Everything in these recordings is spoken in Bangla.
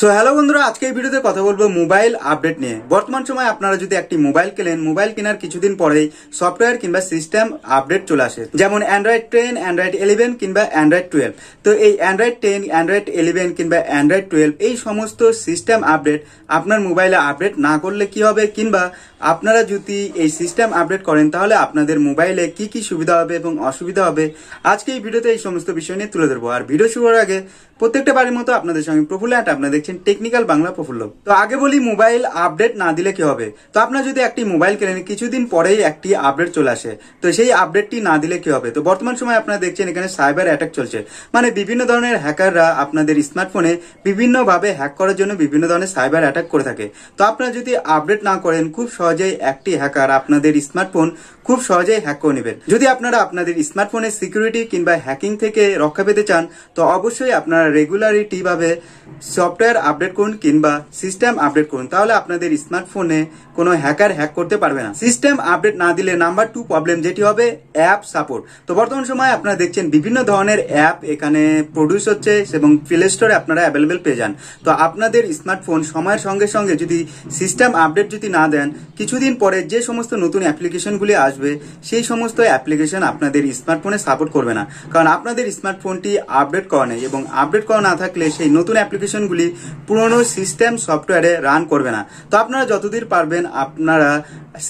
সো হ্যালো বন্ধুরা আজকে এই ভিডিওতে কথা বলবো মোবাইল আপডেট নিয়ে বর্তমান সময় আপনারা যদি একটি মোবাইল কেনেন মোবাইল কেনার কিছুদিন পরেই সফটওয়্যার কিংবা সিস্টেম আপডেট চলে আসে যেমন অ্যান্ড্রয়েড টেন অ্যান্ড্রয়েড ইলেভেন কিংবা অ্যান্ড্রয়েড টুয়েলভ তো এই অ্যান্ড্রয়েড টেন অ্যান্ড্রয়েড ইলেভেন কিংবা অ্যান্ড্রয়েড টুয়েলভ এই সমস্ত সিস্টেম আপডেট আপনার মোবাইলে আপডেট না করলে কি হবে কিংবা আপনারা যদি এই সিস্টেম আপডেট করেন তাহলে আপনাদের মোবাইলে কি কি সুবিধা হবে এবং অসুবিধা হবে আজকে এই ভিডিওতে এই সমস্ত বিষয় নিয়ে তুলে ধরবো আর ভিডিও শুরুর আগে প্রত্যেকটা বাড়ির মতো আপনাদের সঙ্গে প্রফুল্ল আপনাদের দেখছেন টেকনিক্যাল বাংলা প্রফুল্ল তো আগে বলি মোবাইল আপডেট না দিলে কি হবে তো আপনার যদি একটি মোবাইল কেনেন কিছুদিন পরেই একটি আপডেট চলে আসে তো সেই আপডেটটি না দিলে কি হবে তো বর্তমান সময় আপনারা দেখছেন এখানে সাইবার অ্যাটাক চলছে মানে বিভিন্ন ধরনের হ্যাকাররা আপনাদের স্মার্টফোনে বিভিন্নভাবে হ্যাক করার জন্য বিভিন্ন ধরনের সাইবার অ্যাটাক করে থাকে তো আপনারা যদি আপডেট না করেন খুব সহজেই একটি হ্যাকার আপনাদের স্মার্টফোন খুব সহজেই হ্যাক করে নেবেন যদি আপনারা আপনাদের স্মার্টফোনের সিকিউরিটি কিংবা হ্যাকিং থেকে রক্ষা পেতে চান তো অবশ্যই আপনারা রেগুলারিটিভাবে সফটওয়্যার সফটওয়্যার আপডেট করুন কিংবা সিস্টেম আপডেট করুন তাহলে আপনাদের স্মার্টফোনে কোনো হ্যাকার হ্যাক করতে পারবে না সিস্টেম আপডেট না দিলে নাম্বার টু প্রবলেম যেটি হবে অ্যাপ সাপোর্ট তো বর্তমান সময়ে আপনারা দেখছেন বিভিন্ন ধরনের অ্যাপ এখানে প্রডিউস হচ্ছে এবং প্লে স্টোরে আপনারা অ্যাভেলেবেল পেয়ে যান তো আপনাদের স্মার্টফোন সময়ের সঙ্গে সঙ্গে যদি সিস্টেম আপডেট যদি না দেন কিছুদিন পরে যে সমস্ত নতুন অ্যাপ্লিকেশনগুলি আসবে সেই সমস্ত অ্যাপ্লিকেশন আপনাদের স্মার্টফোনে সাপোর্ট করবে না কারণ আপনাদের স্মার্টফোনটি আপডেট করা নেই এবং আপডেট করা না থাকলে সেই নতুন অ্যাপ্লিকেশনগুলি পুরনো সিস্টেম সফটওয়্যারে রান করবে না তো আপনারা যতদূর পারবেন আপনারা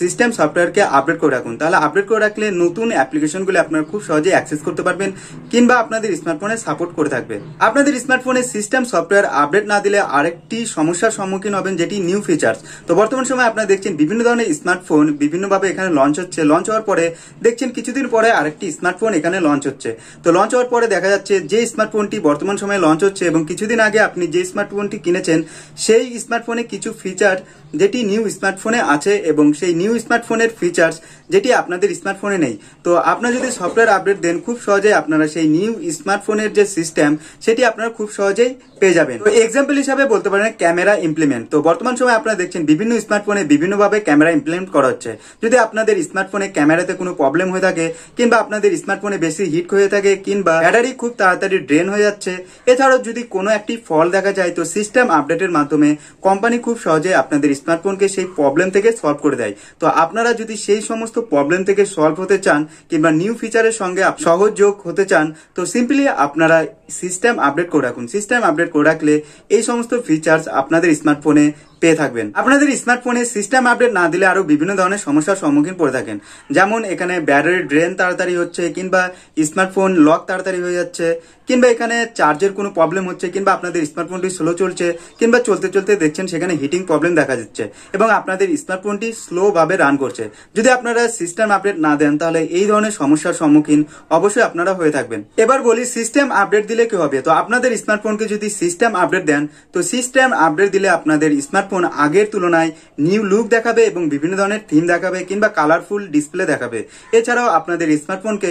সিস্টেম সফটওয়্যারকে আপডেট করে রাখুন তাহলে আপডেট করে রাখলে নতুন অ্যাপ্লিকেশনগুলি আপনারা খুব সহজে অ্যাক্সেস করতে পারবেন কিংবা আপনাদের স্মার্টফোনে সাপোর্ট করে থাকবে আপনাদের স্মার্টফোনে সিস্টেম সফটওয়্যার আপডেট না দিলে আরেকটি সমস্যার সম্মুখীন হবেন যেটি নিউ ফিচার্স তো বর্তমান সময় আপনারা দেখছেন বিভিন্ন ধরনের স্মার্টফোন বিভিন্নভাবে এখানে লঞ্চ হচ্ছে লঞ্চ হওয়ার পরে দেখছেন কিছুদিন পরে আরেকটি স্মার্টফোন এখানে লঞ্চ হচ্ছে তো লঞ্চ হওয়ার পরে দেখা যাচ্ছে যে স্মার্টফোনটি বর্তমান সময়ে লঞ্চ হচ্ছে এবং কিছুদিন আগে আপনি যে স্মার্টফোনটি কিনেছেন সেই স্মার্টফোনে কিছু ফিচার যেটি নিউ স্মার্টফোনে আছে এবং সেই নিউ স্মার্টফোনের ফিচার্স যেটি আপনাদের স্মার্টফোনে নেই তো আপনারা যদি সফটওয়্যার আপডেট দেন খুব সহজেই আপনারা সেই নিউ স্মার্টফোনের যে সিস্টেম সেটি আপনারা খুব সহজেই পেয়ে যাবেন তো এক্সাম্পল হিসাবে বলতে পারেন ক্যামেরা ইমপ্লিমেন্ট তো বর্তমান সময় আপনারা দেখছেন বিভিন্ন স্মার্টফোনে বিভিন্নভাবে ক্যামেরা ইমপ্লিমেন্ট করা হচ্ছে যদি আপনাদের স্মার্টফোনে ক্যামেরাতে কোনো প্রবলেম হয়ে থাকে কিংবা আপনাদের স্মার্টফোনে বেশি হিট হয়ে থাকে কিংবা ব্যাটারি খুব তাড়াতাড়ি ড্রেন হয়ে যাচ্ছে এছাড়াও যদি কোনো একটি ফল দেখা যায় তো সিস্টেম আপডেটের মাধ্যমে কোম্পানি খুব সহজে আপনাদের স্মার্টফোনকে সেই প্রবলেম থেকে সলভ করে দেয় তো আপনারা যদি সেই সমস্ত প্রবলেম থেকে সলভ হতে চান কিংবা নিউ ফিচারের সঙ্গে সহজ যোগ হতে চান তো সিম্পলি আপনারা সিস্টেম আপডেট করে রাখুন সিস্টেম আপডেট করে রাখলে এই সমস্ত ফিচার্স আপনাদের স্মার্টফোনে পেয়ে থাকবেন আপনাদের স্মার্টফোনে সিস্টেম আপডেট না দিলে আরও বিভিন্ন ধরনের সমস্যার সম্মুখীন পড়ে থাকেন যেমন এখানে ব্যাটারি ড্রেন তাড়াতাড়ি হচ্ছে কিংবা স্মার্টফোন লক তাড়াতাড়ি হয়ে যাচ্ছে কিংবা এখানে চার্জের কোনো প্রবলেম হচ্ছে কিংবা আপনাদের স্মার্টফোনটি স্লো চলছে কিংবা চলতে চলতে দেখছেন সেখানে হিটিং প্রবলেম দেখা যাচ্ছে এবং আপনাদের স্মার্টফোনটি স্লোভাবে রান করছে যদি আপনারা সিস্টেম আপডেট না দেন তাহলে এই ধরনের সমস্যার সম্মুখীন অবশ্যই আপনারা হয়ে থাকবেন এবার বলি সিস্টেম আপডেট দিলে কি হবে তো আপনাদের স্মার্টফোনকে যদি সিস্টেম আপডেট দেন তো সিস্টেম আপডেট দিলে আপনাদের স্মার্ট স্মার্টফোন আগের তুলনায় নিউ লুক দেখাবে এবং বিভিন্ন ধরনের থিম দেখাবে কিংবা কালারফুল ডিসপ্লে দেখাবে এছাড়াও আপনাদের স্মার্টফোনকে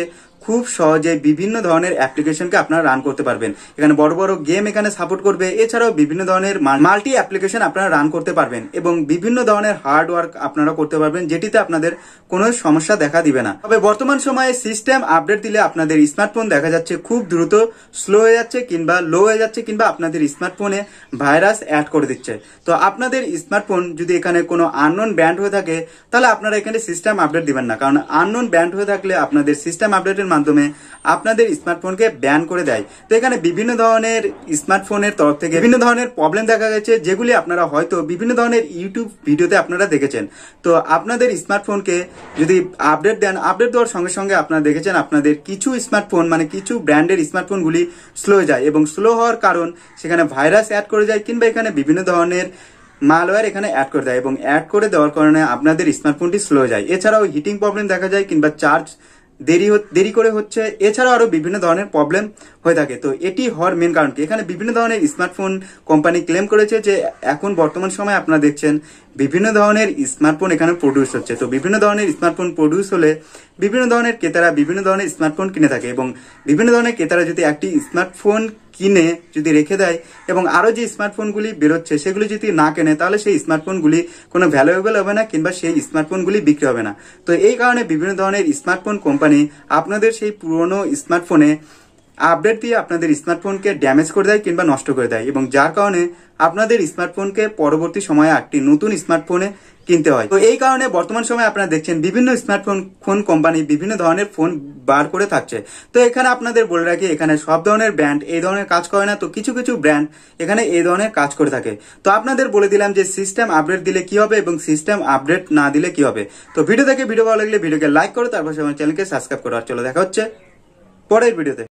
খুব সহজে বিভিন্ন ধরনের অ্যাপ্লিকেশনকে আপনারা রান করতে পারবেন এখানে বড় বড় গেম এখানে সাপোর্ট করবে এছাড়াও বিভিন্ন ধরনের মাল্টি অ্যাপ্লিকেশন আপনারা রান করতে পারবেন এবং বিভিন্ন ধরনের হার্ড ওয়ার্ক আপনারা করতে পারবেন যেটিতে আপনাদের কোনো সমস্যা দেখা দিবে না তবে বর্তমান সময়ে সিস্টেম আপডেট দিলে আপনাদের স্মার্টফোন দেখা যাচ্ছে খুব দ্রুত স্লো হয়ে যাচ্ছে কিংবা লো হয়ে যাচ্ছে কিংবা আপনাদের স্মার্টফোনে ভাইরাস অ্যাড করে দিচ্ছে তো আপনার আপনাদের স্মার্টফোন যদি এখানে কোনো আননোন ব্যান্ড হয়ে থাকে তাহলে আপনারা এখানে সিস্টেম আপডেট দিবেন না কারণ আননোন ব্যান্ড হয়ে থাকলে আপনাদের সিস্টেম আপডেটের মাধ্যমে আপনাদের স্মার্টফোনকে ব্যান করে দেয় তো এখানে বিভিন্ন ধরনের স্মার্টফোনের তরফ থেকে বিভিন্ন ধরনের প্রবলেম দেখা গেছে যেগুলি আপনারা হয়তো বিভিন্ন ধরনের ইউটিউব ভিডিওতে আপনারা দেখেছেন তো আপনাদের স্মার্টফোনকে যদি আপডেট দেন আপডেট দেওয়ার সঙ্গে সঙ্গে আপনারা দেখেছেন আপনাদের কিছু স্মার্টফোন মানে কিছু ব্র্যান্ডের স্মার্টফোনগুলি স্লো যায় এবং স্লো হওয়ার কারণ সেখানে ভাইরাস অ্যাড করে যায় কিংবা এখানে বিভিন্ন ধরনের মালওয়ার এখানে অ্যাড করে দেয় এবং অ্যাড করে দেওয়ার কারণে আপনাদের স্মার্টফোনটি স্লো যায় এছাড়াও হিটিং প্রবলেম দেখা যায় কিংবা চার্জ দেরি দেরি করে হচ্ছে এছাড়াও আরও বিভিন্ন ধরনের প্রবলেম হয়ে থাকে তো এটি হওয়ার মেন কারণ কি এখানে বিভিন্ন ধরনের স্মার্টফোন কোম্পানি ক্লেম করেছে যে এখন বর্তমান সময়ে আপনারা দেখছেন বিভিন্ন ধরনের স্মার্টফোন এখানে প্রডিউস হচ্ছে তো বিভিন্ন ধরনের স্মার্টফোন প্রডিউস হলে বিভিন্ন ধরনের ক্রেতারা বিভিন্ন ধরনের স্মার্টফোন কিনে থাকে এবং বিভিন্ন ধরনের ক্রেতারা যদি একটি স্মার্টফোন কিনে যদি রেখে দেয় এবং আরও যে স্মার্টফোনগুলি বেরোচ্ছে সেগুলি যদি না কেনে তাহলে সেই স্মার্টফোনগুলি কোনো ভ্যালুয়েবল হবে না কিংবা সেই স্মার্টফোনগুলি বিক্রি হবে না তো এই কারণে বিভিন্ন ধরনের স্মার্টফোন কোম্পানি আপনাদের সেই পুরনো স্মার্টফোনে আপডেট দিয়ে আপনাদের স্মার্টফোনকে ড্যামেজ করে দেয় কিংবা নষ্ট করে দেয় এবং যার কারণে আপনাদের স্মার্টফোনকে পরবর্তী সময়ে একটি নতুন স্মার্টফোনে কিনতে হয় তো এই কারণে বর্তমান সময়ে আপনারা দেখছেন বিভিন্ন স্মার্টফোন ফোন কোম্পানি বিভিন্ন ধরনের ফোন বার করে থাকছে তো এখানে আপনাদের বলে রাখি এখানে সব ধরনের ব্র্যান্ড এই ধরনের কাজ করে না তো কিছু কিছু ব্র্যান্ড এখানে এই ধরনের কাজ করে থাকে তো আপনাদের বলে দিলাম যে সিস্টেম আপডেট দিলে কি হবে এবং সিস্টেম আপডেট না দিলে কি হবে তো ভিডিও দেখে ভিডিও ভালো লাগলে ভিডিওকে লাইক করো তারপর আমার চ্যানেলকে সাবস্ক্রাইব করো আর চলো দেখা হচ্ছে পরের ভিডিওতে